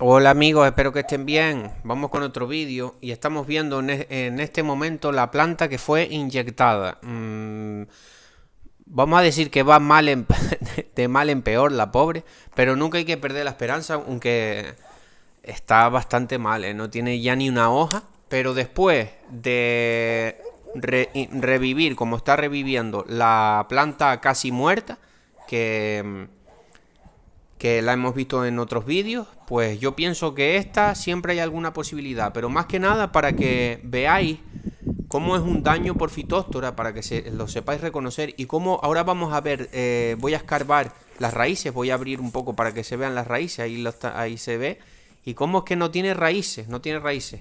Hola amigos, espero que estén bien. Vamos con otro vídeo y estamos viendo en este momento la planta que fue inyectada. Mm, vamos a decir que va mal de mal en peor la pobre, pero nunca hay que perder la esperanza, aunque está bastante mal, ¿eh? no tiene ya ni una hoja. Pero después de revivir, como está reviviendo, la planta casi muerta, que mm, que la hemos visto en otros vídeos, pues yo pienso que esta siempre hay alguna posibilidad, pero más que nada para que veáis cómo es un daño por fitóstora, para que lo sepáis reconocer y cómo ahora vamos a ver, eh, voy a escarbar las raíces, voy a abrir un poco para que se vean las raíces, ahí, ahí se ve, y cómo es que no tiene raíces, no tiene raíces.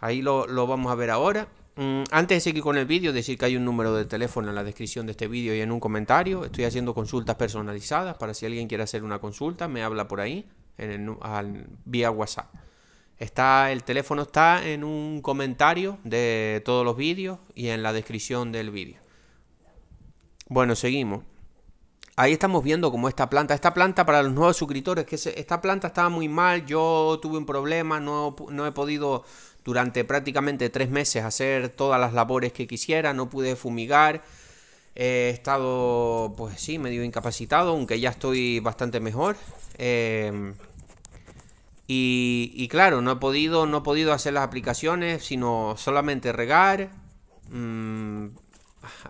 Ahí lo, lo vamos a ver ahora. Mm, antes de seguir con el vídeo, decir que hay un número de teléfono en la descripción de este vídeo y en un comentario. Estoy haciendo consultas personalizadas para si alguien quiere hacer una consulta, me habla por ahí, en vía WhatsApp. Está, el teléfono está en un comentario de todos los vídeos y en la descripción del vídeo. Bueno, seguimos. Ahí estamos viendo cómo esta planta, esta planta para los nuevos suscriptores, que esta planta estaba muy mal, yo tuve un problema, no, no he podido durante prácticamente tres meses hacer todas las labores que quisiera, no pude fumigar, he estado, pues sí, medio incapacitado, aunque ya estoy bastante mejor. Em, y, claro, no he podido, no he podido hacer las aplicaciones, sino solamente regar, mm,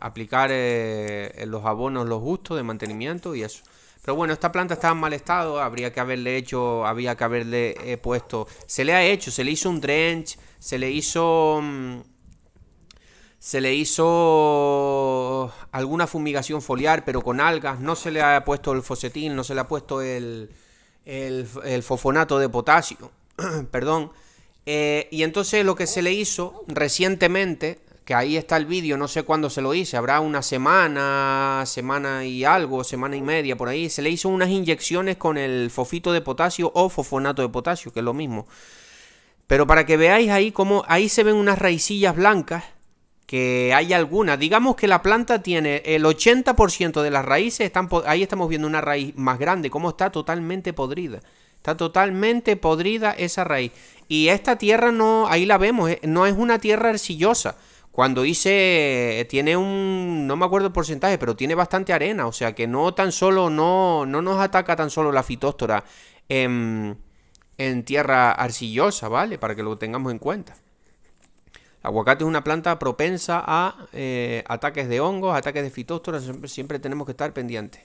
aplicar eh, los abonos, los gustos de mantenimiento y eso. Pero bueno, esta planta estaba en mal estado, habría que haberle hecho, había que haberle eh, puesto. Se le ha hecho, se le hizo un drench, se le hizo. Mm, se le hizo alguna fumigación foliar, pero con algas. No se le ha puesto el fosetín, no se le ha puesto el, el, fosfonato de potasio. Perdón. Eh, y entonces lo que se le hizo recientemente, que ahí está el vídeo, no sé cuándo se lo hice, habrá una semana, semana y algo, semana y media por ahí, se le hizo unas inyecciones con el fofito de potasio o fosfonato de potasio, que es lo mismo. Pero para que veáis ahí cómo ahí se ven unas raicillas blancas, que hay algunas, digamos que la planta tiene el 80% de las raíces, están, ahí estamos viendo una raíz más grande, como está totalmente podrida. Está totalmente podrida esa raíz. Y esta tierra no, ahí la vemos, eh, no es una tierra arcillosa. Cuando hice, eh, tiene un, no me acuerdo el porcentaje, pero tiene bastante arena, o sea que no tan solo, no, no nos ataca tan solo la fitóstora en, tierra arcillosa, ¿vale? Para que lo tengamos en cuenta. El aguacate es una planta propensa a eh, ataques de hongos, ataques de fitóstora, siempre, siempre tenemos que estar pendientes.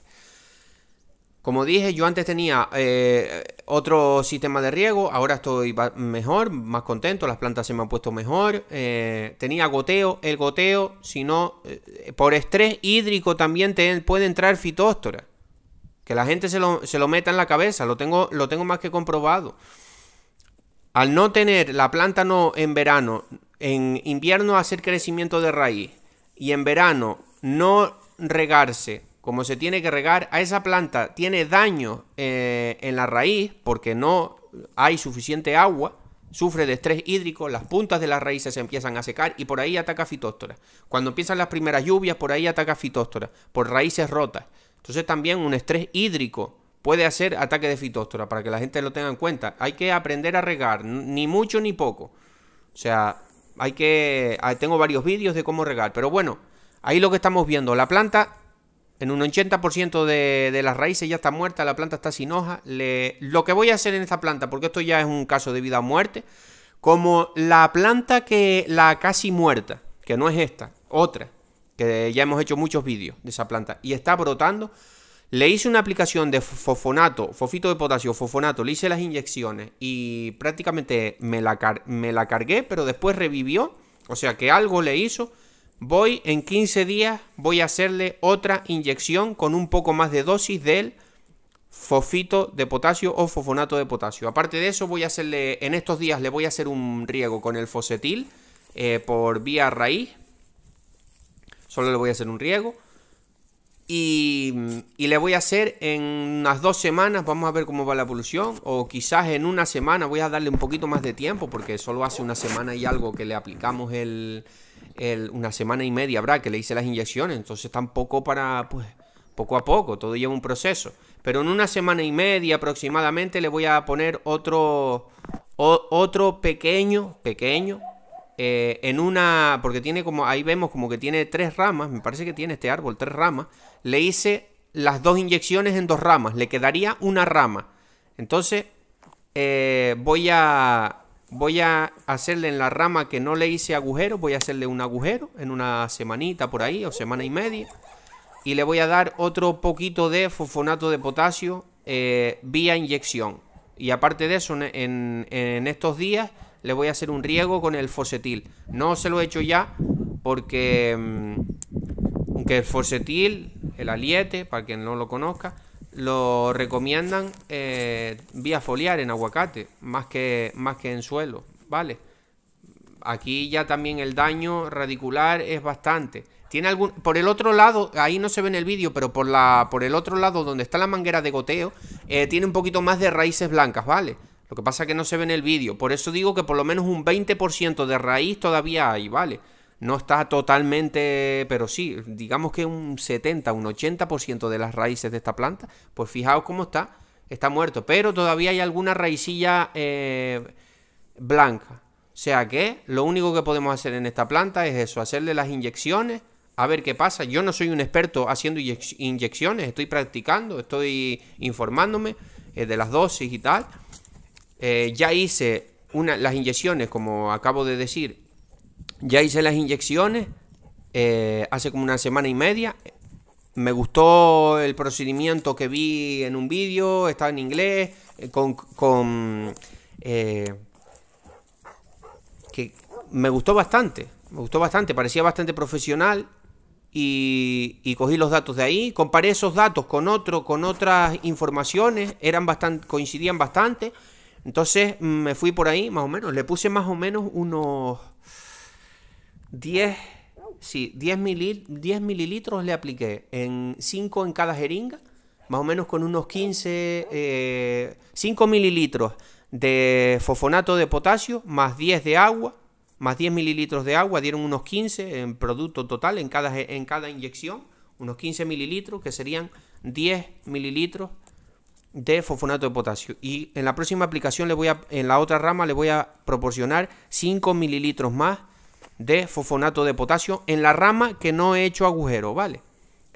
Como dije, yo antes tenía eh, otro sistema de riego, ahora estoy mejor, más contento, las plantas se me han puesto mejor. Eh, tenía goteo, el goteo, si no, eh, por estrés hídrico también puede entrar fitóstora. Que la gente se lo, meta en la cabeza, lo tengo, lo tengo más que comprobado. Al no tener la planta no en verano, en invierno hacer crecimiento de raíz y en verano no regarse como se tiene que regar, a esa planta tiene daño eh, en la raíz porque no hay suficiente agua, sufre de estrés hídrico, las puntas de las raíces se empiezan a secar y por ahí ataca fitóstora. Cuando empiezan las primeras lluvias, por ahí ataca fitóstora, por raíces rotas. Entonces también un estrés hídrico puede hacer ataque de fitóstora, para que la gente lo tenga en cuenta. Hay que aprender a regar, ni mucho ni poco. O sea, hay que... Ah, tengo varios vídeos de cómo regar, pero bueno, ahí lo que estamos viendo, la planta en un 80% de, de, las raíces ya está muerta, la planta está sin hoja. Le, lo que voy a hacer en esta planta, porque esto ya es un caso de vida o muerte, como la planta que la casi muerta, que no es esta, otra, que ya hemos hecho muchos vídeos de esa planta y está brotando, le hice una aplicación de fosfonato, fosfito de potasio, fosfonato, le hice las inyecciones y prácticamente me la cargué, pero después revivió, o sea que algo le hizo voy en 15 días, voy a hacerle otra inyección con un poco más de dosis del fosfito de potasio o fosfonato de potasio. Aparte de eso, voy a hacerle, en estos días le voy a hacer un riego con el fosetil eh, por vía raíz. Solo le voy a hacer un riego. Y, y, le voy a hacer en unas dos semanas, vamos a ver cómo va la evolución, o quizás en una semana, voy a darle un poquito más de tiempo, porque solo hace una semana y algo que le aplicamos el, una semana y media habrá que le hice las inyecciones, entonces tampoco para, pues, poco a poco, todo lleva un proceso. Pero en una semana y media aproximadamente le voy a poner otro, otro pequeño, pequeño, eh, en una, porque tiene como, ahí vemos como que tiene tres ramas, me parece que tiene este árbol tres ramas, le hice las dos inyecciones en dos ramas, le quedaría una rama. Entonces, eh, voy a voy a hacerle en la rama que no le hice agujero, voy a hacerle un agujero en una semanita por ahí o semana y media. Y le voy a dar otro poquito de fosfonato de potasio eh, vía inyección. Y aparte de eso, en, estos días le voy a hacer un riego con el fosetil. No se lo he hecho ya porque mm, aunque el fosetil, el aliete, para quien no lo conozca, lo recomiendan eh, vía foliar en aguacate, más que, más que en suelo, ¿vale? Aquí ya también el daño radicular es bastante. Tiene algún. Por el otro lado, ahí no se ve en el vídeo, pero por la. Por el otro lado, donde está la manguera de goteo, eh, tiene un poquito más de raíces blancas, ¿vale? Lo que pasa es que no se ve en el vídeo. Por eso digo que por lo menos un 20% de raíz todavía hay, ¿vale? no está totalmente, pero sí, digamos que un 70, un 80% de las raíces de esta planta, pues fijaos cómo está, está muerto, pero todavía hay alguna raicilla eh, blanca. O sea que lo único que podemos hacer en esta planta es eso, hacerle las inyecciones, a ver qué pasa. Yo no soy un experto haciendo inyecciones, estoy practicando, estoy informándome eh, de las dosis y tal. Eh, ya hice una, las inyecciones, como acabo de decir, ya hice las inyecciones eh, hace como una semana y media. Me gustó el procedimiento que vi en un vídeo, Estaba en inglés, eh, con... Eh, que me gustó bastante, me gustó bastante, parecía bastante profesional y, cogí los datos de ahí, comparé esos datos con otro, con otras informaciones, eran bastante, coincidían bastante, entonces mm, me fui por ahí más o menos, le puse más o menos unos 10, sí, 10, 10 mililitros le apliqué, en 5 en cada jeringa, más o menos con unos 15, 5 eh, mililitros de fosfonato de potasio, más 10 de agua, más 10 mililitros de agua, dieron unos 15 en producto total, en cada, en cada inyección, unos 15 mililitros, que serían 10 mililitros de fosfonato de potasio. Y en la próxima aplicación, le voy a, en la otra rama, le voy a proporcionar 5 mililitros más de fosfonato de potasio en la rama que no he hecho agujero, ¿vale?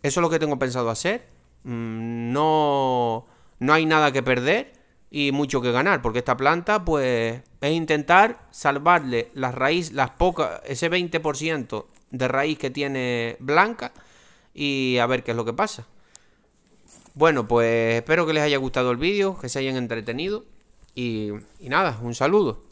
Eso es lo que tengo pensado hacer. Mm, no, no hay nada que perder y mucho que ganar, porque esta planta, pues, es intentar salvarle las raíz, las pocas, ese 20% de raíz que tiene blanca y a ver qué es lo que pasa. Bueno, pues espero que les haya gustado el vídeo, que se hayan entretenido y nada, un saludo.